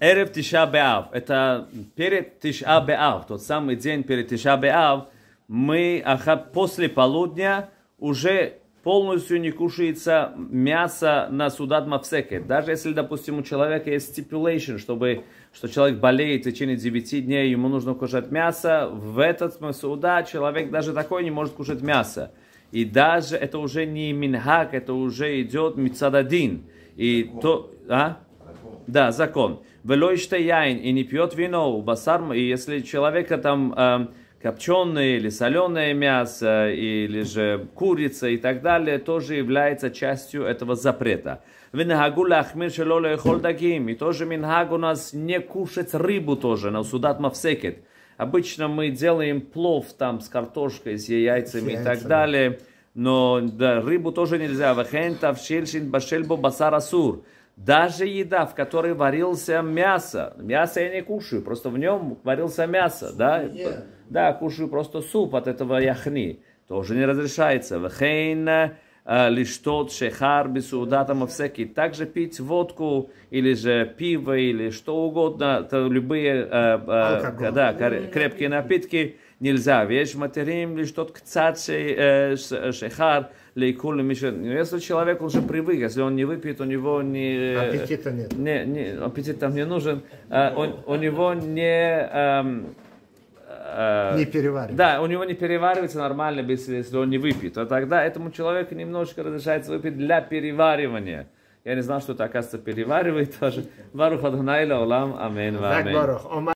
Эрев Тиша Беав. Это перед Тиша Беав, тот самый день перед Тиша Беав, мы ахат, после полудня уже полностью не кушается мясо на судат мавсеке. Даже если, допустим, у человека есть stipulation, чтобы, что человек болеет в течение 9 дней, ему нужно кушать мясо, в этот суда человек даже такой не может кушать мясо. И даже это уже не минхак, это уже идет мецададин. И то... А? Да, закон. Велой и не пьет вино, у басар, и если человека там э, копченое или соленое мясо, или же курица и так далее, тоже является частью этого запрета. Винагу лахмир холдагим. И тоже минхаг у нас не кушать рыбу тоже, на судат мавсекет. Обычно мы делаем плов там с картошкой, с яйцами с и так далее. Но да, рыбу тоже нельзя. Вахен тавшельшин башельбо басар даже еда, в которой варился мясо. Мясо я не кушаю, просто в нем варился мясо. да? да, кушаю просто суп от этого яхни. Тоже не разрешается. Вехейна Э, лиштот, шехар, бисудата мавсеки. Также пить водку или же пиво или что угодно, это любые э, э да, крепкие напитки нельзя. Вещь материм, лиштот кцат, э, шехар, лейкуль, мишен. Ну, если человек уже привык, если он не выпьет, у него не... Аппетита нет. Не, не, аппетит там не нужен. У, у него не... Эм, не переваривается. Да, у него не переваривается нормально, если, если он не выпьет. А тогда этому человеку немножко разрешается выпить для переваривания. Я не знал, что это, оказывается, переваривает тоже. Барух Адонай Лаулам, амин, амин.